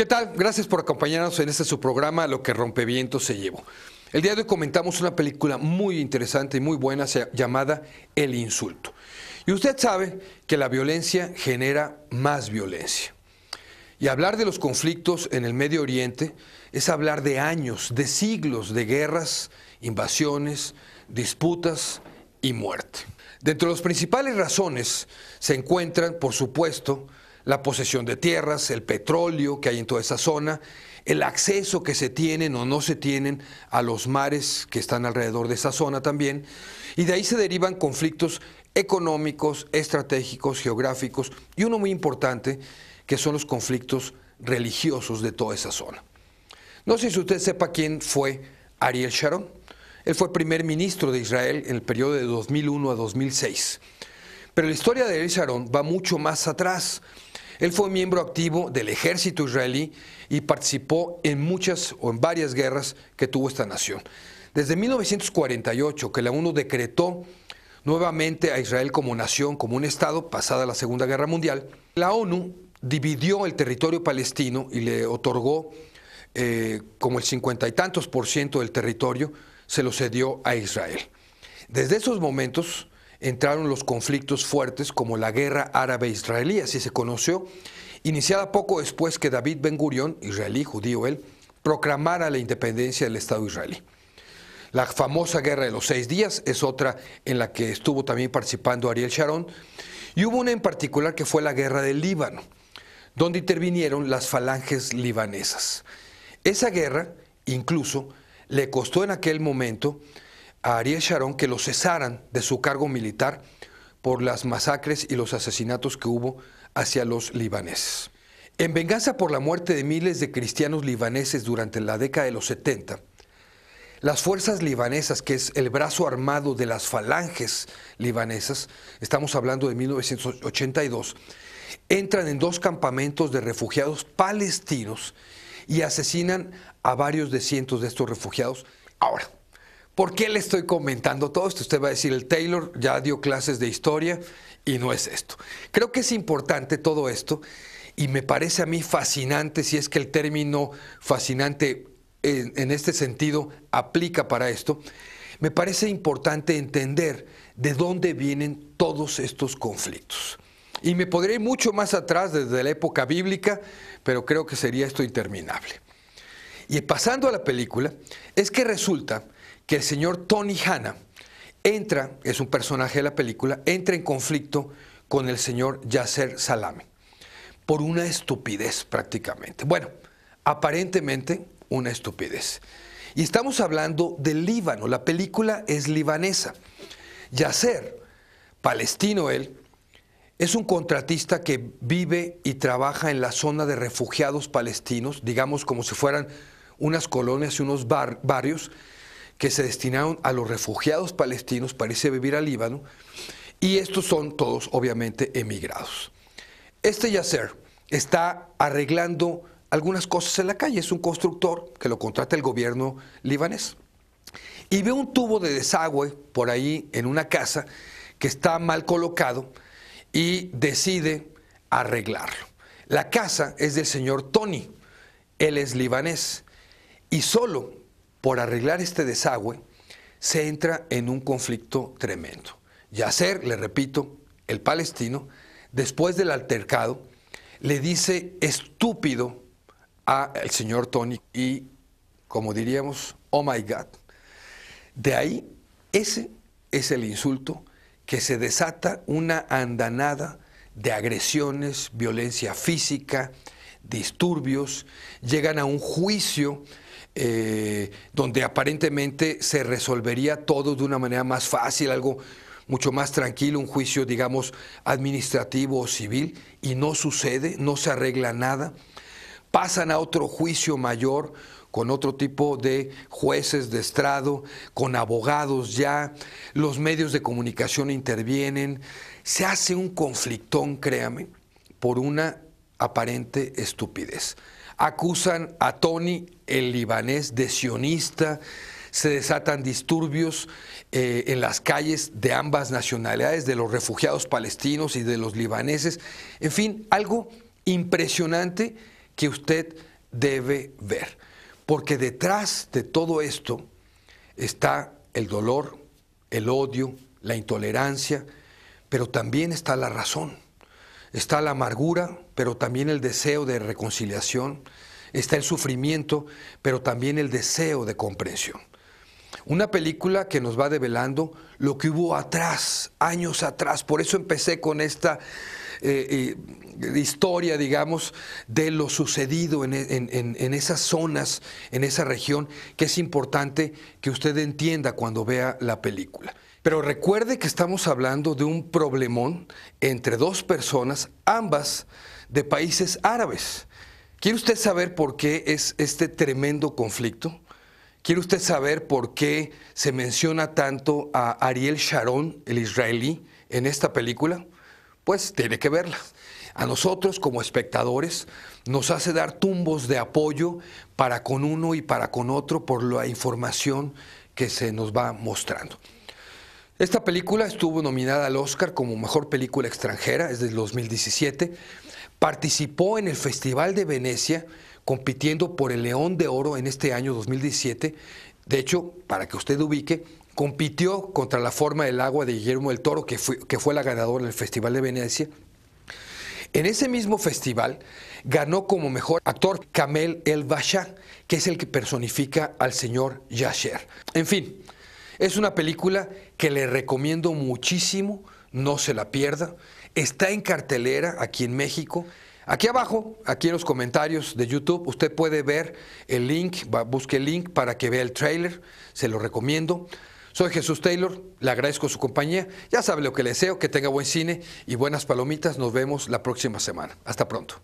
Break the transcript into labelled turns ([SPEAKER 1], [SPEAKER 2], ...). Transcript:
[SPEAKER 1] ¿Qué tal? Gracias por acompañarnos en este su programa Lo que Rompeviento se llevó. El día de hoy comentamos una película muy interesante y muy buena llamada El Insulto. Y usted sabe que la violencia genera más violencia. Y hablar de los conflictos en el Medio Oriente es hablar de años, de siglos de guerras, invasiones, disputas y muerte. Dentro de las principales razones se encuentran, por supuesto, la posesión de tierras, el petróleo que hay en toda esa zona, el acceso que se tienen o no se tienen a los mares que están alrededor de esa zona también, y de ahí se derivan conflictos económicos, estratégicos, geográficos, y uno muy importante, que son los conflictos religiosos de toda esa zona. No sé si usted sepa quién fue Ariel Sharon. Él fue primer ministro de Israel en el periodo de 2001 a 2006. Pero la historia de Ariel Sharon va mucho más atrás. Él fue miembro activo del ejército israelí y participó en muchas o en varias guerras que tuvo esta nación. Desde 1948, que la ONU decretó nuevamente a Israel como nación, como un Estado, pasada la Segunda Guerra Mundial, la ONU dividió el territorio palestino y le otorgó eh, como el cincuenta y tantos por ciento del territorio, se lo cedió a Israel. Desde esos momentos, entraron los conflictos fuertes como la guerra árabe-israelí, así se conoció, iniciada poco después que David Ben Gurión, israelí, judío él, proclamara la independencia del Estado israelí. La famosa guerra de los seis días es otra en la que estuvo también participando Ariel Sharon. Y hubo una en particular que fue la guerra del Líbano, donde intervinieron las falanges libanesas. Esa guerra, incluso, le costó en aquel momento a Ariel Sharon que lo cesaran de su cargo militar por las masacres y los asesinatos que hubo hacia los libaneses. En venganza por la muerte de miles de cristianos libaneses durante la década de los 70, las fuerzas libanesas, que es el brazo armado de las falanges libanesas, estamos hablando de 1982, entran en dos campamentos de refugiados palestinos y asesinan a varios de cientos de estos refugiados. Ahora, ¿Por qué le estoy comentando todo esto? Usted va a decir, el Taylor ya dio clases de historia y no es esto. Creo que es importante todo esto y me parece a mí fascinante, si es que el término fascinante en, este sentido aplica para esto, me parece importante entender de dónde vienen todos estos conflictos. Y me podría ir mucho más atrás desde la época bíblica, pero creo que sería esto interminable. Y pasando a la película, es que resulta que el señor Tony Hanna entra, es un personaje de la película, entra en conflicto con el señor Yasser Salame por una estupidez prácticamente. Bueno, aparentemente una estupidez. Y estamos hablando del Líbano, la película es libanesa. Yasser, palestino él, es un contratista que vive y trabaja en la zona de refugiados palestinos, digamos como si fueran unas colonias y unos barrios, que se destinaron a los refugiados palestinos para irse a vivir al Líbano, y estos son todos obviamente emigrados. Este Yasser está arreglando algunas cosas en la calle, es un constructor que lo contrata el gobierno libanés, y ve un tubo de desagüe por ahí en una casa que está mal colocado y decide arreglarlo. La casa es del señor Tony, él es libanés, y solo por arreglar este desagüe, se entra en un conflicto tremendo. Yacer, le repito, el palestino, después del altercado, le dice estúpido al señor Tony y, como diríamos, oh my God. De ahí, ese es el insulto que se desata una andanada de agresiones, violencia física, disturbios, llegan a un juicio eh, donde aparentemente se resolvería todo de una manera más fácil, algo mucho más tranquilo, un juicio, digamos, administrativo o civil, y no sucede, no se arregla nada. Pasan a otro juicio mayor con otro tipo de jueces de estrado, con abogados ya, los medios de comunicación intervienen, se hace un conflictón, créame, por una aparente estupidez acusan a Tony, el libanés, de sionista, se desatan disturbios eh, en las calles de ambas nacionalidades, de los refugiados palestinos y de los libaneses. En fin, algo impresionante que usted debe ver, porque detrás de todo esto está el dolor, el odio, la intolerancia, pero también está la razón está la amargura, pero también el deseo de reconciliación, está el sufrimiento, pero también el deseo de comprensión. Una película que nos va develando lo que hubo atrás, años atrás. Por eso empecé con esta eh, eh, historia, digamos, de lo sucedido en, esas zonas, en esa región, que es importante que usted entienda cuando vea la película. Pero recuerde que estamos hablando de un problemón entre dos personas, ambas de países árabes. ¿Quiere usted saber por qué es este tremendo conflicto? ¿Quiere usted saber por qué se menciona tanto a Ariel Sharon, el israelí, en esta película? Pues tiene que verla. A nosotros como espectadores nos hace dar tumbos de apoyo para con uno y para con otro por la información que se nos va mostrando. Esta película estuvo nominada al Oscar como Mejor Película Extranjera, desde el 2017. Participó en el Festival de Venecia, compitiendo por el León de Oro en este año 2017. De hecho, para que usted ubique, compitió contra La Forma del Agua de Guillermo del Toro, que fue, que fue la ganadora en el Festival de Venecia. En ese mismo festival ganó como mejor actor Kamel El Basha, que es el que personifica al señor Yasher. En fin, es una película que le recomiendo muchísimo, no se la pierda. Está en cartelera aquí en México. Aquí abajo, aquí en los comentarios de YouTube, usted puede ver el link, busque el link para que vea el trailer, se lo recomiendo. Soy Jesús Taylor, le agradezco su compañía, ya sabe lo que le deseo, que tenga buen cine y buenas palomitas, nos vemos la próxima semana. Hasta pronto.